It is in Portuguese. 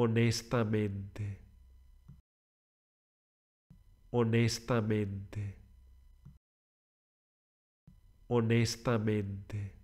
honestamente, honestamente, honestamente.